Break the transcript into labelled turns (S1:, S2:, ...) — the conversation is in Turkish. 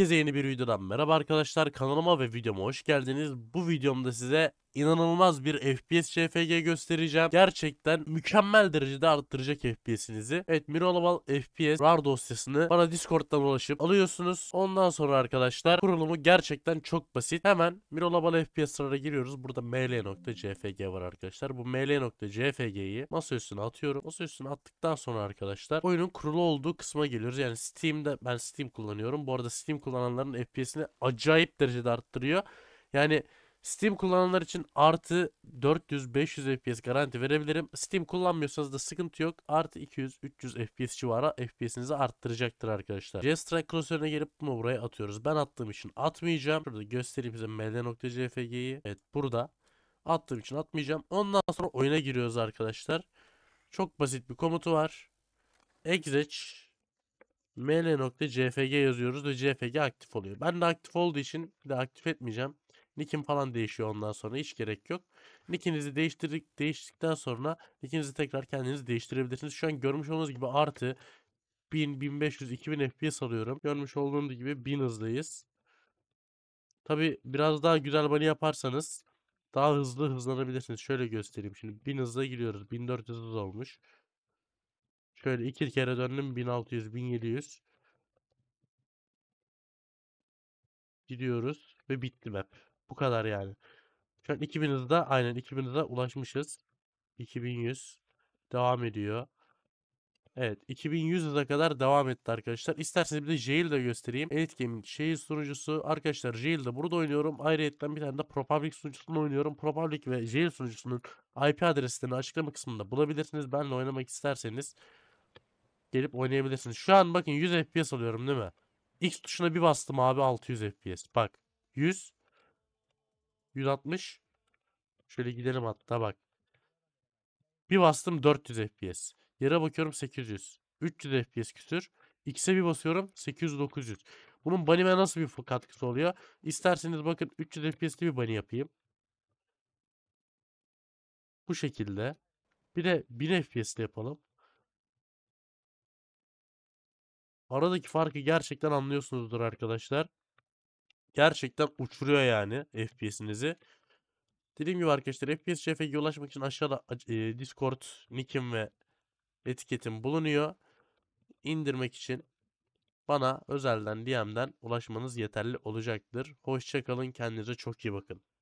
S1: Herkese yeni bir videodan merhaba arkadaşlar kanalıma ve videoma hoş geldiniz. Bu videomda size inanılmaz bir FPS CFG göstereceğim. Gerçekten mükemmel derecede arttıracak FPS'inizi. Evet Mirolabal FPS RAR dosyasını bana Discord'dan ulaşıp alıyorsunuz. Ondan sonra arkadaşlar kurulumu gerçekten çok basit. Hemen Mirolabal FPS RAR'a giriyoruz. Burada ml.cfg var arkadaşlar. Bu ml.cfg'yi masa üstüne atıyorum. Masa üstüne attıktan sonra arkadaşlar oyunun kurulu olduğu kısma geliyoruz. Yani Steam'de ben Steam kullanıyorum. Bu arada Steam kullananların FPS'ini acayip derecede arttırıyor. Yani Steam kullananlar için artı 400-500 FPS garanti verebilirim. Steam kullanmıyorsanız da sıkıntı yok. Artı 200-300 FPS civara FPS'inizi arttıracaktır arkadaşlar. J-Strike klasörüne gelip bunu buraya atıyoruz. Ben attığım için atmayacağım. Burada göstereyim size ml.cfg'yi. Evet burada attığım için atmayacağım. Ondan sonra oyuna giriyoruz arkadaşlar. Çok basit bir komutu var. Exec ml.cfg yazıyoruz ve cfg aktif oluyor. Ben de aktif olduğu için bir de aktif etmeyeceğim. Nick'in falan değişiyor ondan sonra hiç gerek yok. Nick'inizi değiştirdik, değiştikten sonra nick'inizi tekrar kendiniz değiştirebilirsiniz. Şu an görmüş olduğunuz gibi artı 1000, 1500, 2000 FPS alıyorum. Görmüş olduğunuz gibi 1000 hızlıyız. Tabi biraz daha güzel bani yaparsanız daha hızlı hızlanabilirsiniz. Şöyle göstereyim şimdi 1000 hızla giriyoruz 1400 hız olmuş. Şöyle iki kere döndüm 1600, 1700. Gidiyoruz ve bitti map. Bu kadar yani. Şu an 2000 hızda aynen 2000 hızda ulaşmışız. 2100 devam ediyor. Evet 2100 hıza kadar devam etti arkadaşlar. İsterseniz bir de Jail de göstereyim. Elite Gaming şehir sunucusu. Arkadaşlar Jail de burada oynuyorum. Ayrıca bir tane de ProPublic sunucusunu oynuyorum. ProPublic ve Jail sunucusunun IP adreslerini açıklama kısmında bulabilirsiniz. Benle oynamak isterseniz gelip oynayabilirsiniz. Şu an bakın 100 FPS alıyorum değil mi? X tuşuna bir bastım abi 600 FPS. Bak 100 160. Şöyle gidelim hatta bak. Bir bastım 400 FPS. Yere bakıyorum 800. 300 FPS küsür. X'e bir basıyorum 800-900. Bunun banime nasıl bir katkısı oluyor? İsterseniz bakın 300 FPS'li bir bani yapayım. Bu şekilde. Bir de 1000 FPS'li yapalım. Aradaki farkı gerçekten anlıyorsunuzdur arkadaşlar gerçekten uçuruyor yani FPS'inizi. Dediğim gibi arkadaşlar FPS şefeye ulaşmak için aşağıda e, Discord nickim ve etiketim bulunuyor. İndirmek için bana özelden DM'den ulaşmanız yeterli olacaktır. Hoşçakalın kendinize çok iyi bakın.